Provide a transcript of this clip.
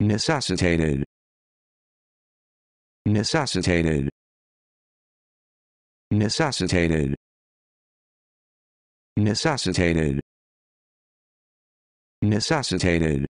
necessitated necessitated necessitated necessitated necessitated